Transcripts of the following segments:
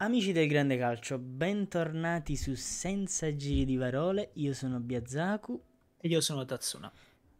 Amici del grande calcio, bentornati su Senza giri di parole. Io sono Biazaku e io sono Tatsuna.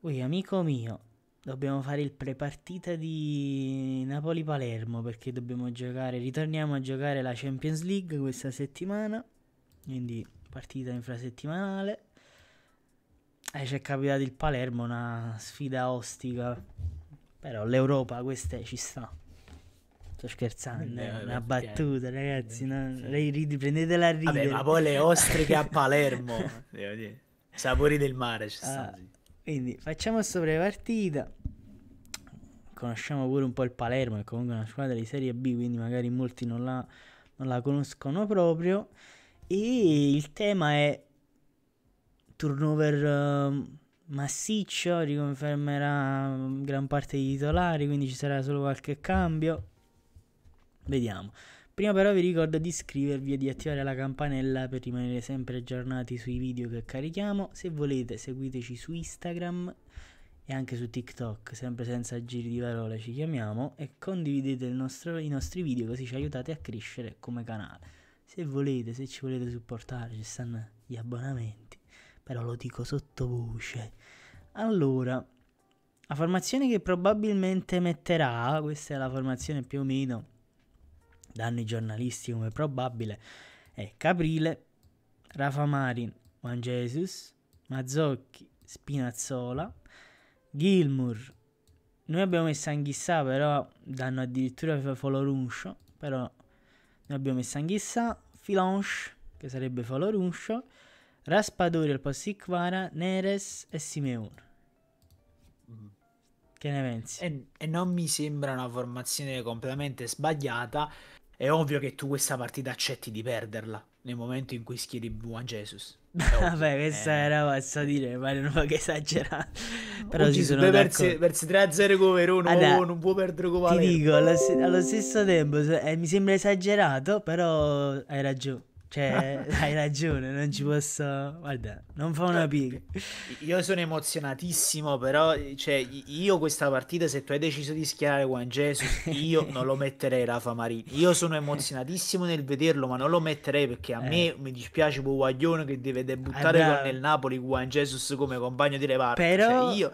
Ui, amico mio, dobbiamo fare il prepartita di Napoli-Palermo perché dobbiamo giocare, ritorniamo a giocare la Champions League questa settimana. Quindi partita infrasettimanale. E eh, ci è capitato il Palermo una sfida ostica. Però l'Europa questa ci sta. Sto scherzando, eh, eh, è una battuta, ragazzi. No? Sì. Prendetela a ridere. Vabbè, ma poi le ostriche a Palermo, devo dire. Sapori del mare ci stanno. Ah, quindi facciamo questa partita. Conosciamo pure un po' il Palermo, che comunque è una squadra di Serie B, quindi magari molti non la, non la conoscono proprio. E il tema è turnover uh, massiccio, riconfermerà mm, gran parte dei titolari, quindi ci sarà solo qualche cambio. Vediamo. Prima però vi ricordo di iscrivervi e di attivare la campanella per rimanere sempre aggiornati sui video che carichiamo. Se volete seguiteci su Instagram e anche su TikTok, sempre senza giri di parole ci chiamiamo, e condividete nostro, i nostri video così ci aiutate a crescere come canale. Se volete, se ci volete supportare, ci stanno gli abbonamenti, però lo dico sottovoce. Allora, la formazione che probabilmente metterà, questa è la formazione più o meno danni giornalisti come probabile, è Caprile, Rafa Marin, Juan Jesus, Mazzocchi, Spinazzola, Gilmour. Noi abbiamo messo Anghissà, però danno addirittura Foloruncio, però noi abbiamo messo Anghissà, Filonche, che sarebbe Foloruncio, Raspadori al posto di Quara, Neres e Simeon. Mm. Che ne pensi? E, e non mi sembra una formazione completamente sbagliata è ovvio che tu questa partita accetti di perderla nel momento in cui schieri Buon Jesus. Vabbè, questa eh. era basta dire, ma non fa che esagerare. Però ci sono persi, persi 3-0 come Verona, allora, oh, non può perdere come Palermo. Ti dico, allo, allo stesso tempo, eh, mi sembra esagerato, però hai ragione. Cioè, hai ragione, non ci posso. Guarda, non fa una piega. Io sono emozionatissimo, però, cioè, io questa partita, se tu hai deciso di schierare Juan Jesus, io non lo metterei Rafa Marini. Io sono emozionatissimo nel vederlo, ma non lo metterei perché a eh. me mi dispiace Bovaglione che deve debuttare eh, con il Napoli Juan Jesus come compagno di reparto. Cioè, però... Cioè, io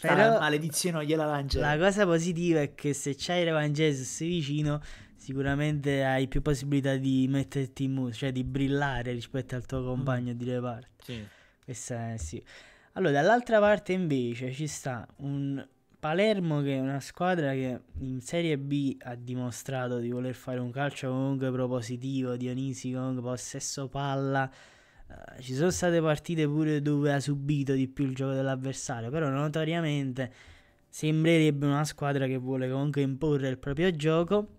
però la maledizione gliela lancio. La cosa positiva è che se c'hai Juan Jesus vicino, sicuramente hai più possibilità di metterti in musica, cioè di brillare rispetto al tuo compagno mm. di reparto. Sì. Questa è sì. Allora, dall'altra parte invece ci sta un Palermo che è una squadra che in Serie B ha dimostrato di voler fare un calcio comunque propositivo, Dionisi con possesso palla. Uh, ci sono state partite pure dove ha subito di più il gioco dell'avversario, però notoriamente sembrerebbe una squadra che vuole comunque imporre il proprio gioco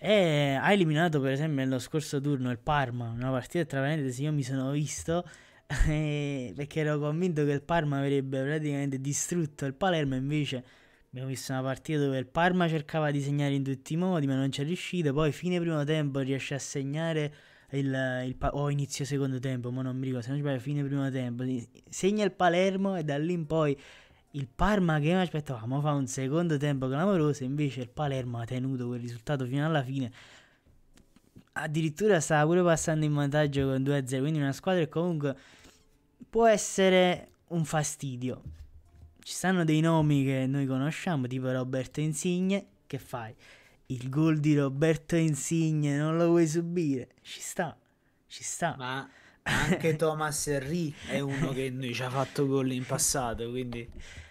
e ha eliminato per esempio nello scorso turno il Parma, una partita tra parentesi io mi sono visto eh, perché ero convinto che il Parma avrebbe praticamente distrutto il Palermo, invece abbiamo visto una partita dove il Parma cercava di segnare in tutti i modi ma non ci è riuscito, poi fine primo tempo riesce a segnare il, il o oh, inizio secondo tempo, ma non mi ricordo, se non ci parlo fine primo tempo, segna il Palermo e da lì in poi il Parma che mi aspettavamo fa un secondo tempo clamoroso, invece il Palermo ha tenuto quel risultato fino alla fine. Addirittura stava pure passando in vantaggio con 2-0, quindi una squadra che comunque può essere un fastidio. Ci stanno dei nomi che noi conosciamo, tipo Roberto Insigne, che fai? Il gol di Roberto Insigne non lo vuoi subire? Ci sta, ci sta. Ma anche Thomas Henry è uno che ci ha fatto gol in passato, quindi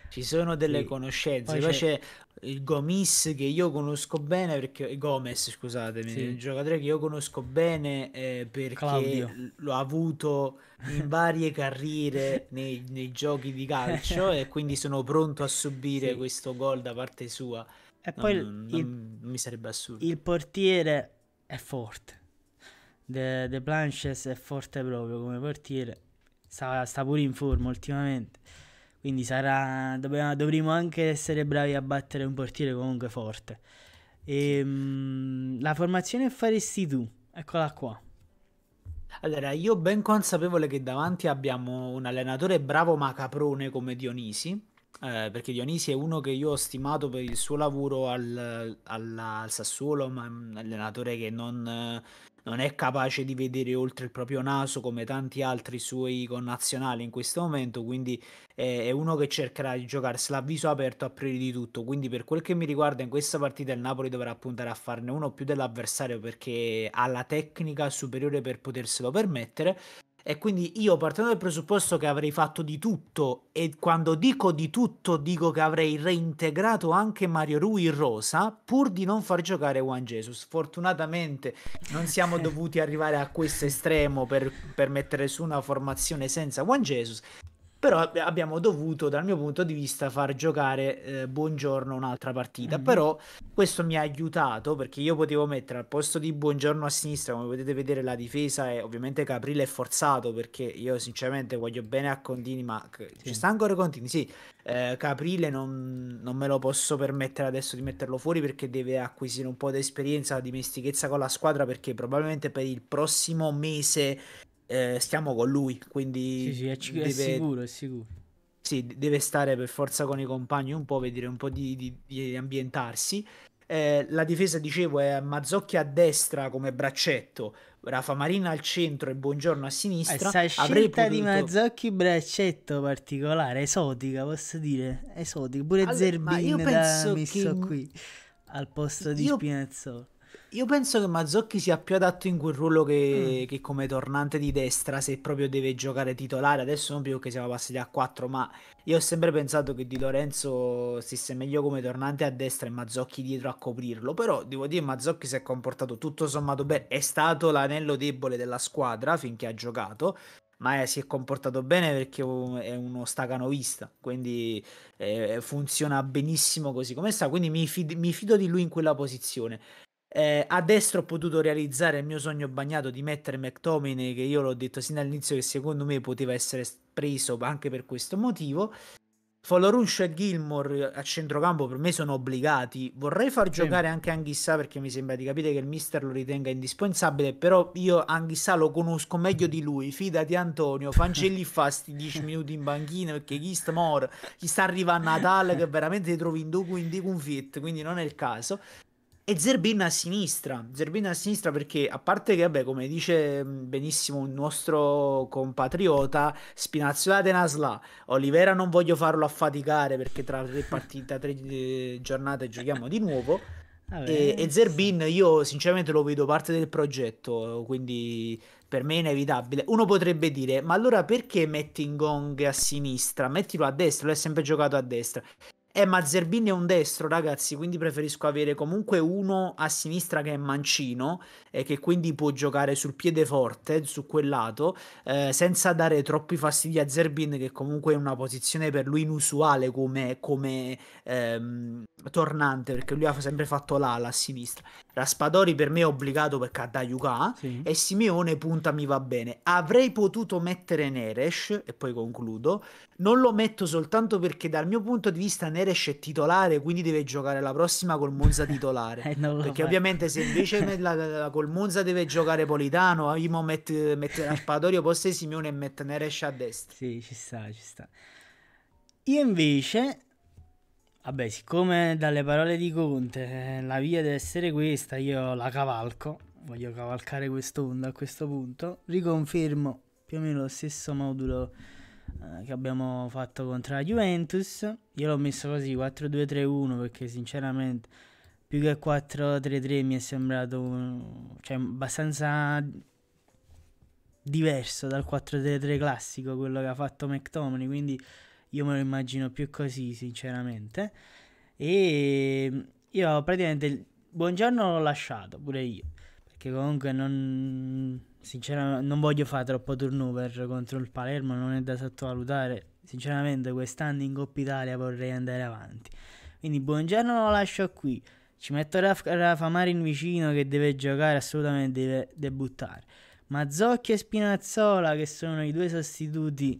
ci sono delle sì. conoscenze. Poi, Poi c'è... c'è... il Gomis che io conosco bene perché eh, Gomez, scusatemi, sì. un giocatore che io conosco bene eh, perché Claudio. l'ho avuto in varie carriere nei, nei, giochi di calcio e quindi sono pronto a subire sì. questo gol da parte sua. E poi non, il, non mi sarebbe assurdo. Il portiere è forte. De, De Blanches è forte proprio come portiere. Sta, sta pure in forma ultimamente. Quindi sarà, dobbiamo, dovremo anche essere bravi a battere un portiere comunque forte. E, ehm, mh, la formazione faresti tu. Eccola qua. Allora, io ben consapevole che davanti abbiamo un allenatore bravo ma caprone come Dionisi. Eh, perché Dionisi è uno che io ho stimato per il suo lavoro al, alla, al Sassuolo, ma è un allenatore che non, eh, non è capace di vedere oltre il proprio naso come tanti altri suoi connazionali in questo momento, quindi è uno che cercherà di giocarsela a viso aperto a priori di tutto, quindi per quel che mi riguarda in questa partita il Napoli dovrà puntare a farne uno più dell'avversario perché ha la tecnica superiore per poterselo permettere, e quindi io partendo dal presupposto che avrei fatto di tutto, e quando dico di tutto dico che avrei reintegrato anche Mario Rui in rosa, pur di non far giocare Juan Jesus. Fortunatamente non siamo dovuti arrivare a questo estremo per, per mettere su una formazione senza Juan Jesus, però abbiamo dovuto dal mio punto di vista far giocare eh, buongiorno un'altra partita mm-hmm. però questo mi ha aiutato perché io potevo mettere al posto di buongiorno a sinistra come potete vedere la difesa è ovviamente Caprile è forzato perché io sinceramente voglio bene a Contini ma sì. ci sta ancora Contini sì eh, Caprile non, non, me lo posso permettere adesso di metterlo fuori perché deve acquisire un po' di esperienza di mestichezza con la squadra perché probabilmente per il prossimo mese eh, stiamo con lui, quindi... Sì, sì, è, deve... è sicuro, è sicuro. Sì, deve stare per forza con i compagni un po' vedere un po' di, di, di ambientarsi. Eh, la difesa, dicevo, è Mazzocchi a destra come braccetto, Rafa Marina al centro e Buongiorno a sinistra. Questa eh, scelta potuto... di Mazzocchi braccetto particolare, esotica, posso dire, esotica. Pure allora, Zerbin io messo che... qui, al posto di io... Spinazzola. Io penso che Mazzocchi sia più adatto in quel ruolo che, mm. che come tornante di destra, se proprio deve giocare titolare. Adesso non più che siamo passati a 4, ma io ho sempre pensato che Di Lorenzo stesse meglio come tornante a destra e Mazzocchi dietro a coprirlo. Però devo dire che Mazzocchi si è comportato tutto sommato bene. È stato l'anello debole della squadra finché ha giocato ma eh, si è comportato bene perché è uno stacanoista, quindi eh, funziona benissimo così come sta, quindi mi, fid- mi, fido di lui in quella posizione. Eh, a destra ho potuto realizzare il mio sogno bagnato di mettere McTominay, che io l'ho detto sin dall'inizio che secondo me poteva essere preso anche per questo motivo. Folorunsh e Gilmore eh, a centrocampo per me sono obbligati. Vorrei far giocare anche Anghissà perché mi sembra di capire che il mister lo ritenga indispensabile, però io Anghissà lo conosco meglio di lui. Fidati Antonio, Fancelli fa sti 10 minuti in banchina perché chi sta mor, chi sta arriva a Natale che veramente ti trovi in docu in deconfit, quindi non è il caso. E Zerbin a sinistra, Zerbin a sinistra perché a parte che, vabbè, come dice mm, benissimo un nostro compatriota, Spinazzola Tenasla, Olivera non voglio farlo affaticare perché tra tre, partite, tre eh, giornate giochiamo di nuovo. Ah, e, e, Zerbin io sinceramente lo vedo parte del progetto, quindi per me è inevitabile. Uno potrebbe dire, ma allora perché metti Ngong a sinistra? Mettilo a destra, lui ha sempre giocato a destra. Eh, ma Zerbin è un destro, ragazzi, quindi preferisco avere comunque uno a sinistra che è mancino e che quindi può giocare sul piede forte, su quel lato, eh, senza dare troppi fastidi a Zerbin, che comunque è una posizione per lui inusuale come, come ehm, tornante, perché lui ha sempre fatto l'ala a sinistra. Raspadori per me è obbligato perché ha Dayuka sì. e Simeone punta mi va bene. Avrei potuto mettere Neresh, e poi concludo, non lo metto soltanto perché dal mio punto di vista Neresh Neres è titolare, quindi deve giocare la prossima col Monza titolare. eh, Perché fai. ovviamente se invece la, la, col Monza deve giocare Politano, Imo mette, mette Raspadori posto di Simeone mette Neres a destra. Sì, ci sta, ci sta. Io invece, vabbè, siccome dalle parole di Conte eh, la via deve essere questa, io la cavalco, voglio cavalcare quest'onda a questo punto, riconfermo più o meno lo stesso modulo eh, che abbiamo fatto contro la Juventus. Io l'ho messo così 4-2-3-1 perché sinceramente più che 4-3-3 mi è sembrato cioè, abbastanza diverso dal 4-3-3 classico, quello che ha fatto McTominay, quindi io me lo immagino più così sinceramente. E io praticamente il buongiorno l'ho lasciato pure io, perché comunque non sinceramente non voglio fare troppo turnover contro il Palermo, non è da sottovalutare. Sinceramente quest'anno in Coppa Italia vorrei andare avanti. Quindi buongiorno lo lascio qui. Ci metto Raf- Rafa Marin vicino che deve giocare, assolutamente deve debuttare. Mazzocchi e Spinazzola che sono i due sostituti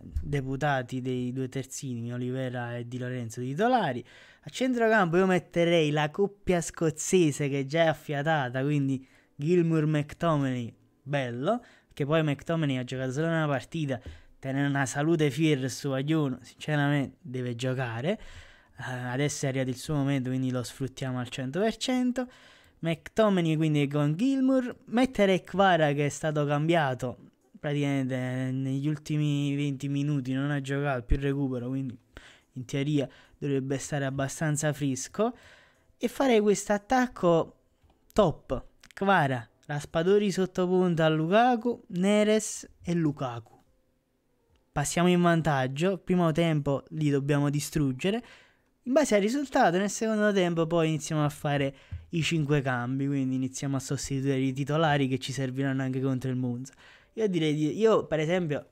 deputati dei due terzini, Olivera e Di Lorenzo titolari. A centrocampo io metterei la coppia scozzese che già è affiatata, quindi Gilmour McTominay, bello, che poi McTominay ha giocato solo una partita, tenere una salute fiera su Agiuno, sinceramente deve giocare, uh, adesso è arrivato il suo momento quindi lo sfruttiamo al 100%, McTominay quindi con Gilmour, mettere Quara che è stato cambiato praticamente eh, negli ultimi 20 minuti, non ha giocato più recupero, quindi in teoria dovrebbe stare abbastanza fresco e fare questo attacco top Kvara, Raspadori sottopunta a Lukaku, Neres e Lukaku. Passiamo in vantaggio, primo tempo li dobbiamo distruggere, in base al risultato nel secondo tempo poi iniziamo a fare i 5 cambi, quindi iniziamo a sostituire i titolari che ci serviranno anche contro il Monza. Io direi di, io per esempio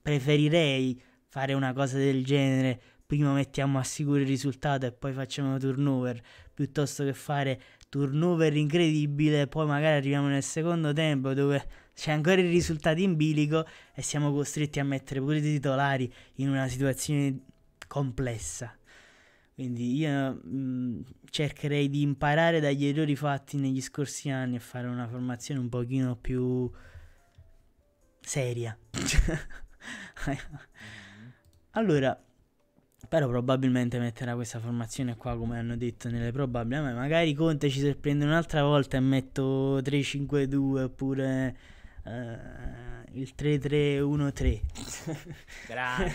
preferirei fare una cosa del genere, prima mettiamo a sicuro il risultato e poi facciamo turnover, piuttosto che fare turnover incredibile, poi magari arriviamo nel secondo tempo dove c'è ancora il risultato in bilico e siamo costretti a mettere pure i titolari in una situazione complessa. Quindi io mh, mm, cercherei di imparare dagli errori fatti negli scorsi anni e fare una formazione un pochino più seria. Mm. allora, però probabilmente metterà questa formazione qua come hanno detto nelle probabili. Ma magari Conte ci sorprende un'altra volta e metto 3-5-2 oppure uh, il 3-3-1-3. Grande.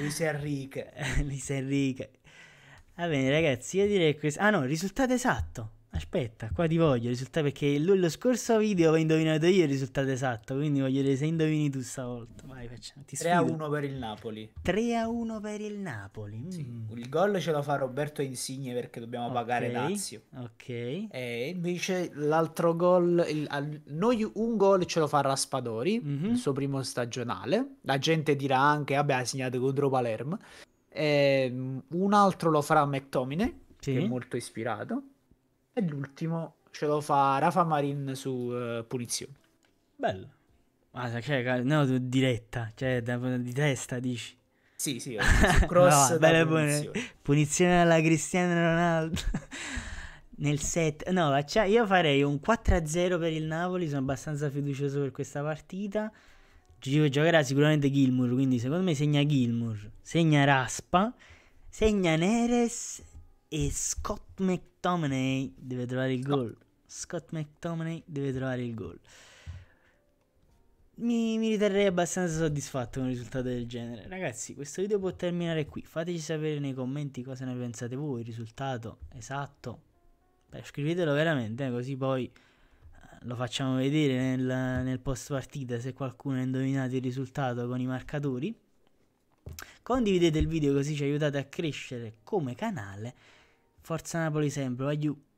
Luis Enrique. Luis Enrique. Va bene ragazzi, io direi questo. Ah no, risultato esatto. Aspetta, qua ti voglio il risultato perché lo scorso video avevo indovinato io il risultato esatto, quindi voglio vedere se indovini tu stavolta. Vai, facciamo. 3 a 1 per il Napoli. 3 a 1 per il Napoli. Mm. Sì. Il gol ce lo fa Roberto Insigne perché dobbiamo okay. pagare Lazio. Ok. E invece l'altro gol, il, noi un gol ce lo fa Raspadori, mm-hmm. il suo primo stagionale. La gente dirà anche, vabbè, ha segnato contro Palermo. E, ehm, un altro lo farà McTominay, sì. che è molto ispirato e l'ultimo ce lo fa Rafa Marin su uh, eh, Punizione. Bello. Ma cioè, no, diretta, cioè da, di testa dici. Sì, sì, cross no, bella punizione. punizione alla Cristiano Ronaldo. Nel set, no, io farei un 4-0 per il Napoli. Sono abbastanza fiducioso per questa partita. giocherà sicuramente Gilmour. Quindi, secondo me, segna Gilmour, segna Raspa, segna Neres e Scott McTominay deve trovare il gol. No. Scott McTominay deve trovare il gol. Mi, mi, riterrei abbastanza soddisfatto con un risultato del genere. Ragazzi, questo video può terminare qui. Fateci sapere nei commenti cosa ne pensate voi, il risultato esatto. Beh, scrivetelo veramente, così poi eh, lo facciamo vedere nel, nel post partita se qualcuno ha indovinato il risultato con i marcatori. Condividete il video così ci aiutate a crescere come canale Forza Napoli sempre, vai giù.